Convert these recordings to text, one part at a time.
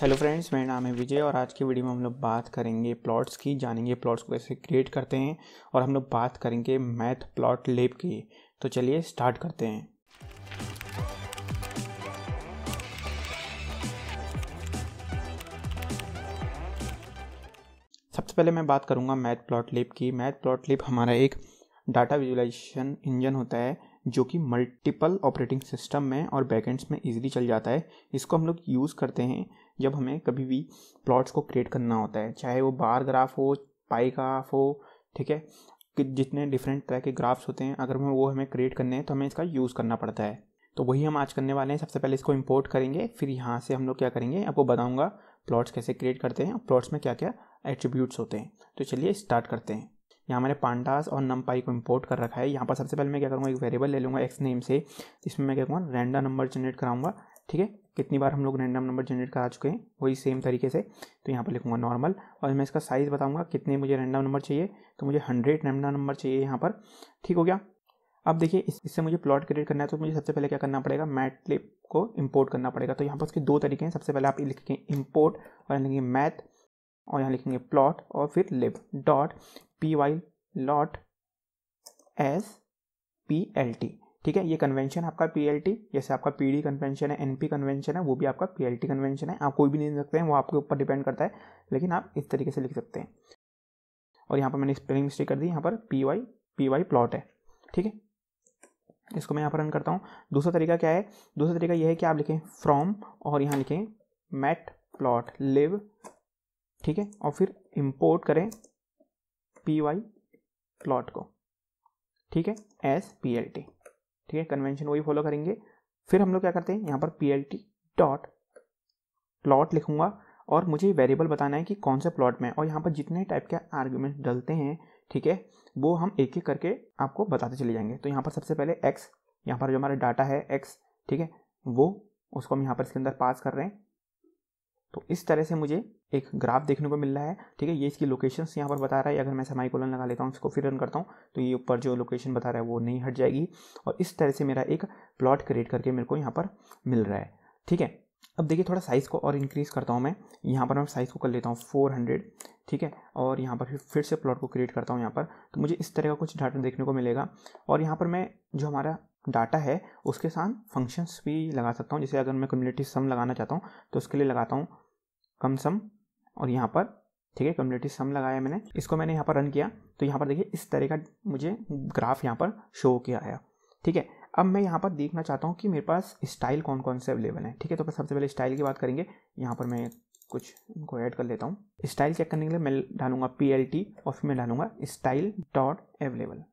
hello friends मेरा नाम है विजय और आज की वीडियो में हम लोग बात करेंगे प्लॉट्स की जानेंगे प्लॉट्स को कैसे क्रिएट करते हैं और हम लोग बात करेंगे मैथ प्लॉट लेप की तो चलिए स्टार्ट करते हैं सबसे पहले मैं बात करूंगा मैथ प्लॉट लेप की मैथ प्लॉट लेप हमारा एक डाटा विजुलाइजेशन इंजन होता है जो कि मल्टीपल ऑपरेटिंग सिस्टम में और बैकेंड्स में इजीली चल जाता है इसको हम लोग यूज़ करते हैं जब हमें कभी भी प्लॉट्स को क्रिएट करना होता है चाहे वो बार ग्राफ हो पाई ग्राफ हो ठीक है कि जितने डिफरेंट तरह के ग्राफ्स होते हैं अगर हमें वो हमें क्रिएट करने हैं तो हमें इसका यूज़ करना पड़ता है तो वही हम आज करने वाले हैं सबसे पहले इसको इम्पोर्ट करेंगे फिर यहाँ से हम लोग क्या करेंगे आपको बताऊँगा प्लॉट्स कैसे क्रिएट करते हैं प्लॉट्स में क्या क्या एट्रीब्यूट्स होते हैं तो चलिए स्टार्ट करते हैं यहाँ मैंने पांडास और नम को इम्पोर्ट कर रखा है यहाँ पर सबसे पहले मैं क्या करूँगा एक वेरिएबल ले लूँगा एक्स नेम से इसमें मैं क्या करूँगा रैंडम नंबर जनरेट कराऊँगा ठीक है कितनी बार हम लोग रैंडम नंबर जनरेट करा चुके हैं वही सेम तरीके से तो यहाँ पर लिखूँगा नॉर्मल और मैं इसका साइज़ बताऊँगा कितने मुझे रैंडम नंबर चाहिए तो मुझे हंड्रेड रैंडम नंबर चाहिए यहाँ पर ठीक हो गया अब देखिए इससे मुझे प्लॉट क्रिएट करना है तो मुझे सबसे पहले क्या करना पड़ेगा लिप को इम्पोर्ट करना पड़ेगा तो यहाँ पर उसके दो तरीके हैं सबसे पहले आप लिखेंगे इम्पोर्ट और यहाँ लिखेंगे मैथ और यहाँ लिखेंगे प्लॉट और फिर lib dot P Y lot as P L T ठीक है ये कन्वेंशन आपका पीएलटी जैसे आपका पीडी कन्वेंशन है एनपी कन्वेंशन है वो भी आपका पीएलटी कन्वेंशन है आप कोई भी नहीं लिख सकते हैं वो आपके ऊपर डिपेंड करता है लेकिन आप इस तरीके से लिख सकते हैं और यहाँ पर मैंने स्पेलिंग मिस्टेक कर दी यहाँ पर P Y P Y plot है ठीक है इसको मैं यहाँ पर रन करता हूँ दूसरा तरीका क्या है दूसरा तरीका यह है कि आप लिखें फ्रॉम और यहाँ लिखें मैट प्लॉट लिव ठीक है और फिर इम्पोर्ट करें पी वाई प्लॉट को ठीक है एस पी एल टी ठीक है कन्वेंशन वही फॉलो करेंगे फिर हम लोग क्या करते हैं यहाँ पर P L T dot plot लिखूंगा और मुझे वेरिएबल बताना है कि कौन से प्लॉट में और यहाँ पर जितने टाइप के आर्ग्यूमेंट डलते हैं ठीक है वो हम एक एक करके आपको बताते चले जाएंगे तो यहाँ पर सबसे पहले एक्स यहाँ पर जो हमारा डाटा है एक्स ठीक है वो उसको हम यहाँ पर इसके अंदर पास कर रहे हैं तो इस तरह से मुझे एक ग्राफ देखने को मिल रहा है ठीक है ये इसकी लोकेशन यहाँ पर बता रहा है अगर मैं समाई कोलन लगा लेता हूँ इसको फिर रन करता हूँ तो ये ऊपर जो लोकेशन बता रहा है वो नहीं हट जाएगी और इस तरह से मेरा एक प्लॉट क्रिएट करके मेरे को यहाँ पर मिल रहा है ठीक है अब देखिए थोड़ा साइज़ को और इंक्रीज़ करता हूँ मैं यहाँ पर मैं साइज़ को कर लेता हूँ 400 ठीक है और यहाँ पर फिर फिर से प्लॉट को क्रिएट करता हूँ यहाँ पर तो मुझे इस तरह का कुछ डाटा देखने को मिलेगा और यहाँ पर मैं जो हमारा डाटा है उसके साथ फंक्शंस भी लगा सकता हूँ जैसे अगर मैं कम्युनिटी सम लगाना चाहता हूँ तो उसके लिए लगाता हूँ कम सम और यहाँ पर ठीक है कम्युनिटी सम लगाया मैंने इसको मैंने यहाँ पर रन किया तो यहाँ पर देखिए इस तरह का मुझे ग्राफ यहाँ पर शो किया आया ठीक है अब मैं यहाँ पर देखना चाहता हूँ कि मेरे पास स्टाइल कौन कौन से अवेलेबल है ठीक है तो सबसे पहले स्टाइल की बात करेंगे यहाँ पर मैं कुछ इनको ऐड कर लेता हूँ स्टाइल चेक करने के लिए मैं डालूंगा पी और फिर मैं डालूंगा स्टाइल डॉट अवेलेबल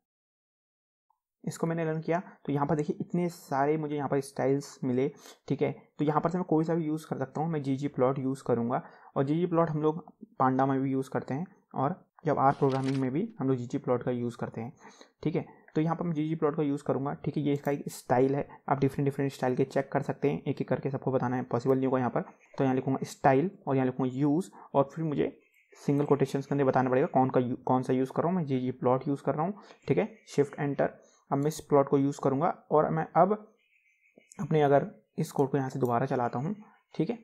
इसको मैंने रन किया तो यहाँ पर देखिए इतने सारे मुझे यहाँ पर स्टाइल्स मिले ठीक है तो यहाँ पर से मैं कोई सा भी यूज़ कर सकता हूँ मैं जी जी प्लॉट यूज़ करूँगा और जी जी प्लॉट हम लोग पांडा में भी यूज़ करते हैं और जब आर प्रोग्रामिंग में भी हम लोग जी जी प्लॉट का यूज़ करते हैं ठीक है तो यहाँ पर मैं जी जी प्लॉट का यूज़ करूँगा ठीक है ये इसका एक स्टाइल है आप डिफरेंट डिफरेंट स्टाइल के चेक कर सकते हैं एक एक करके सबको बताना है पॉसिबल नहीं होगा यहाँ पर तो यहाँ लिखूँगा स्टाइल और यहाँ लिखूँगा यूज़ और फिर मुझे सिंगल कोटेशन के अंदर बताना पड़ेगा कौन का कौन सा यूज़ कर रहा हूँ मैं जी जी प्लॉट यूज़ कर रहा हूँ ठीक है शिफ्ट एंटर अब मैं इस प्लॉट को यूज़ करूँगा और मैं अब अपने अगर इस कोड को यहाँ से दोबारा चलाता हूँ ठीक है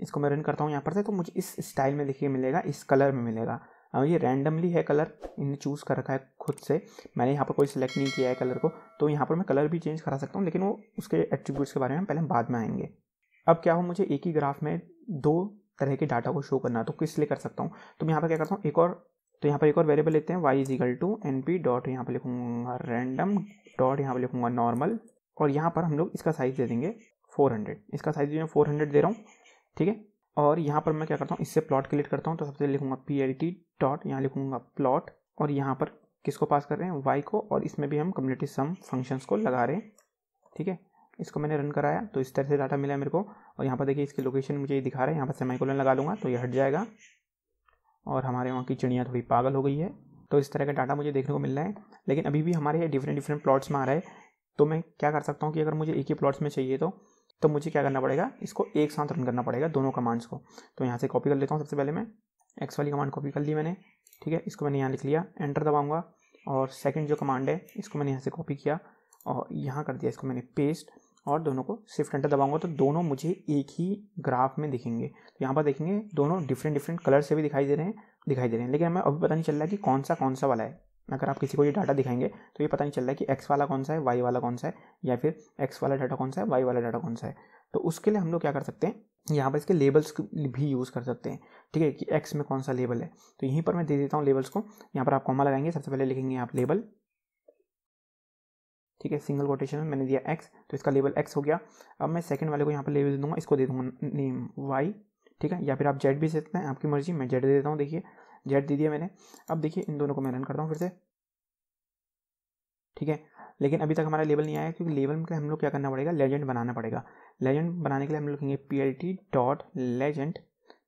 इसको मैं रन करता हूँ यहाँ पर से तो मुझे इस स्टाइल में देखिए मिलेगा इस कलर में मिलेगा अब ये रैंडमली है कलर इन्हें चूज़ कर रखा है खुद से मैंने यहाँ पर कोई सिलेक्ट नहीं किया है कलर को तो यहाँ पर मैं कलर भी चेंज करा सकता हूँ लेकिन वो उसके एट्रीब्यूट्स के बारे में पहले बाद में आएंगे अब क्या हो मुझे एक ही ग्राफ में दो तरह के डाटा को शो करना तो किस लिए कर सकता हूँ तो मैं यहाँ पर क्या करता हूँ एक और तो यहाँ पर एक और वेरिएबल लेते हैं Y is equal to N P dot यहाँ पर लिखूँगा रैंडम डॉट यहाँ पर लिखूँगा नॉर्मल और यहाँ पर हम लोग इसका साइज़ दे देंगे 400 इसका साइज़ जो है हंड्रेड दे रहा हूँ ठीक है और यहाँ पर मैं क्या करता हूँ इससे प्लॉट क्रिएट करता हूँ तो सबसे लिखूँगा पी एल टी डॉट यहाँ लिखूँगा प्लॉट और यहाँ पर किसको पास कर रहे हैं वाई को और इसमें भी हम कम्युनिटी सम फंक्शंस को लगा रहे हैं ठीक है इसको मैंने रन कराया तो इस तरह से डाटा मिला मेरे को और यहाँ पर देखिए इसकी लोकेशन मुझे ये दिखा रहा है यहाँ पर सेमाइकोलन लगा लूँगा तो ये हट जाएगा और हमारे वहाँ की चिड़िया थोड़ी पागल हो गई है तो इस तरह का डाटा मुझे देखने को मिल रहा है लेकिन अभी भी हमारे डिफरेंट डिफरेंट प्लॉट्स में आ रहा है तो मैं क्या कर सकता हूँ कि अगर मुझे एक ही प्लॉट्स में चाहिए तो तो मुझे क्या करना पड़ेगा इसको एक साथ रन करना पड़ेगा दोनों कमांड्स को तो यहाँ से कॉपी कर लेता हूँ सबसे पहले मैं एक्स वाली कमांड कॉपी कर ली मैंने ठीक है इसको मैंने यहाँ लिख लिया एंटर दबाऊँगा और सेकेंड जो कमांड है इसको मैंने यहाँ से कॉपी किया और यहाँ कर दिया इसको मैंने पेस्ट और दोनों को शिफ्ट एंटर दबाऊंगा तो दोनों मुझे एक ही ग्राफ में दिखेंगे तो यहाँ पर देखेंगे दोनों डिफरेंट डिफरेंट कलर से भी दिखाई दे रहे हैं दिखाई दे रहे हैं लेकिन हमें अभी पता नहीं चल रहा है कि कौन सा कौन सा वाला है अगर आप किसी को ये डाटा दिखाएंगे तो ये पता नहीं चल रहा है कि एक्स वाला कौन सा है वाई वाला कौन सा है या फिर एक्स वाला डाटा कौन सा है वाई वाला डाटा कौन सा है तो उसके लिए हम लोग क्या कर सकते हैं यहाँ पर इसके लेबल्स भी यूज़ कर सकते हैं ठीक है कि एक्स में कौन सा लेबल है तो यहीं पर मैं दे देता हूँ लेबल्स को यहाँ पर आप कॉमा लगाएंगे सबसे पहले लिखेंगे आप लेबल ठीक है सिंगल कोटेशन में मैंने दिया एक्स तो इसका लेबल एक्स हो गया अब मैं सेकंड वाले को यहाँ पर लेबल दे दूंगा इसको दे दूंगा नेम वाई ठीक है या फिर आप जेड भी सकते हैं आपकी मर्जी मैं जेड दे देता हूँ देखिए जेड दे दिया मैंने अब देखिए इन दोनों को मैं रन करता हूँ फिर से ठीक है लेकिन अभी तक हमारा लेवल नहीं आया क्योंकि लेवल में हम लोग क्या करना पड़ेगा लेजेंड बनाना पड़ेगा लेजेंड बनाने के लिए हम लोग लिखेंगे P L T dot legend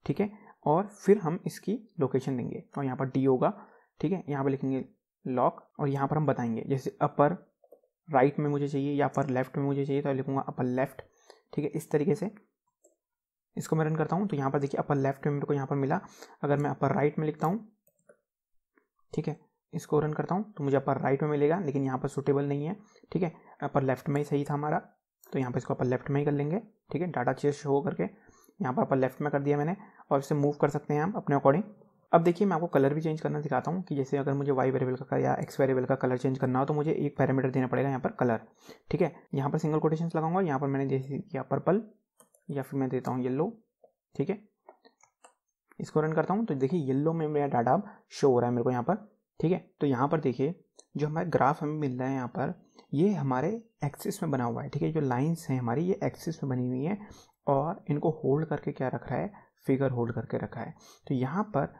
ठीक है और फिर हम इसकी लोकेशन देंगे और यहाँ पर डी होगा ठीक है यहाँ पर लिखेंगे लॉक और यहाँ पर हम बताएंगे जैसे अपर राइट में मुझे चाहिए या अपर लेफ्ट में मुझे चाहिए तो लिखूंगा अपर लेफ्ट ठीक है इस तरीके से इसको मैं रन करता हूँ तो यहाँ पर देखिए अपर लेफ्ट में मेरे को यहाँ पर मिला अगर मैं अपर राइट में लिखता हूँ ठीक है इसको रन करता हूँ तो मुझे अपर राइट में मिलेगा लेकिन यहाँ पर सुटेबल नहीं है ठीक है अपर लेफ्ट में ही सही था हमारा तो यहाँ पर इसको अपर लेफ्ट में ही कर लेंगे ठीक है डाटा चेस्ट शो करके यहाँ पर अपर लेफ्ट में कर दिया मैंने और इसे मूव कर सकते हैं हम अपने अकॉर्डिंग अब देखिए मैं आपको कलर भी चेंज करना सिखाता हूँ कि जैसे अगर मुझे वाई वेरिएबल का या एक्स वेरिएबल का कलर चेंज करना हो तो मुझे एक पैरामीटर देना पड़ेगा यहाँ पर कलर ठीक है यहाँ पर सिंगल कोटेशन लगाऊंगा यहाँ पर मैंने जैसे किया पर्पल या फिर मैं देता हूँ येल्लो ठीक है इसको रन करता हूँ तो देखिए येल्लो में मेरा डाटा अब शो हो रहा है मेरे को यहाँ पर ठीक है तो यहाँ पर देखिए जो हमारा ग्राफ हमें मिल रहा है यहाँ पर ये हमारे एक्सिस में बना हुआ है ठीक है जो लाइन्स हैं हमारी ये एक्सिस में बनी हुई हैं और इनको होल्ड करके क्या रख रहा है फिगर होल्ड करके रखा है तो यहाँ पर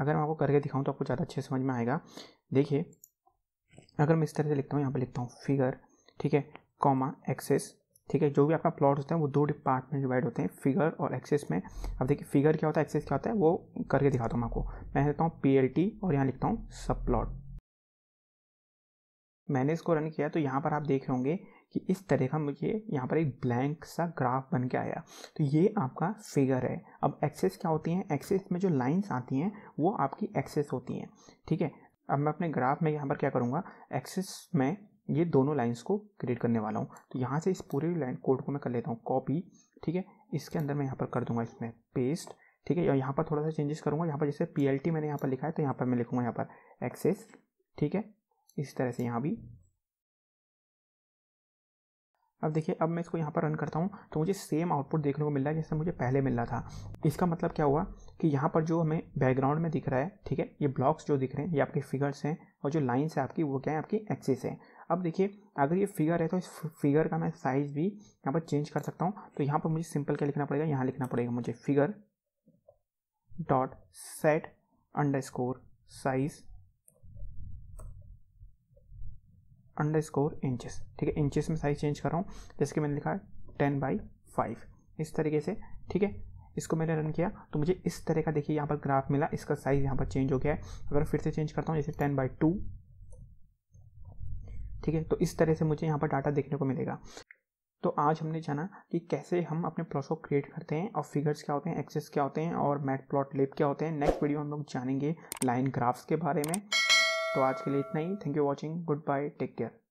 अगर मैं आपको करके दिखाऊँ तो आपको ज़्यादा अच्छे समझ में आएगा देखिए अगर मैं इस तरह से लिखता हूँ यहाँ पर लिखता हूँ फिगर ठीक है कॉमा एक्सेस ठीक है जो भी आपका प्लॉट होता है वो दो डिपार्ट में डिवाइड होते हैं फिगर और एक्सेस में अब देखिए फिगर क्या होता है एक्सेस क्या होता है वो करके दिखाता हूँ मैं आपको मैं लिखता हूँ पी और यहाँ लिखता हूँ सब प्लॉट मैंने इसको रन किया तो यहाँ पर आप देख रहे होंगे कि इस तरह का मुझे यहाँ पर एक ब्लैंक सा ग्राफ बन के आया तो ये आपका फिगर है अब एक्सेस क्या होती हैं एक्सेस में जो लाइंस आती हैं वो आपकी एक्सेस होती हैं ठीक है अब मैं अपने ग्राफ में यहाँ पर क्या करूँगा एक्सेस में ये दोनों लाइंस को क्रिएट करने वाला हूँ तो यहाँ से इस पूरे लाइन कोड को मैं कर लेता हूँ कॉपी ठीक है इसके अंदर मैं यहाँ पर कर दूंगा इसमें पेस्ट ठीक है और यहाँ पर थोड़ा सा चेंजेस करूँगा यहाँ पर जैसे पी मैंने यहाँ पर लिखा है तो यहाँ पर मैं लिखूँगा यहाँ पर एक्सेस ठीक है इस तरह से यहाँ भी अब देखिए अब मैं इसको यहाँ पर रन करता हूँ तो मुझे सेम आउटपुट देखने को मिल रहा है जैसे मुझे पहले मिल रहा था इसका मतलब क्या हुआ कि यहाँ पर जो हमें बैकग्राउंड में दिख रहा है ठीक है ये ब्लॉक्स जो दिख रहे हैं ये आपके फिगर्स हैं और जो लाइन्स है आपकी वो क्या है आपकी एक्सेस है अब देखिए अगर ये फिगर है तो इस फिगर का मैं साइज़ भी यहाँ पर चेंज कर सकता हूँ तो यहाँ पर मुझे सिंपल क्या लिखना पड़ेगा यहाँ लिखना पड़ेगा मुझे figure dot set underscore size underscore inches ठीक है इंचज में साइज चेंज कर रहा हूँ जैसे कि मैंने लिखा है टेन बाई फाइव इस तरीके से ठीक है इसको मैंने रन किया तो मुझे इस तरह का देखिए यहाँ पर ग्राफ मिला इसका साइज़ यहाँ पर चेंज हो गया है अगर फिर से चेंज करता हूँ जैसे टेन बाई टू ठीक है तो इस तरह से मुझे यहाँ पर डाटा देखने को मिलेगा तो आज हमने जाना कि कैसे हम अपने प्लॉट्स को क्रिएट करते हैं और फिगर्स क्या होते हैं एक्सेस क्या होते हैं और मैट प्लॉट लेप क्या होते हैं नेक्स्ट वीडियो हम लोग जानेंगे लाइन ग्राफ्स के बारे में तो आज के लिए इतना ही thank you watching goodbye take care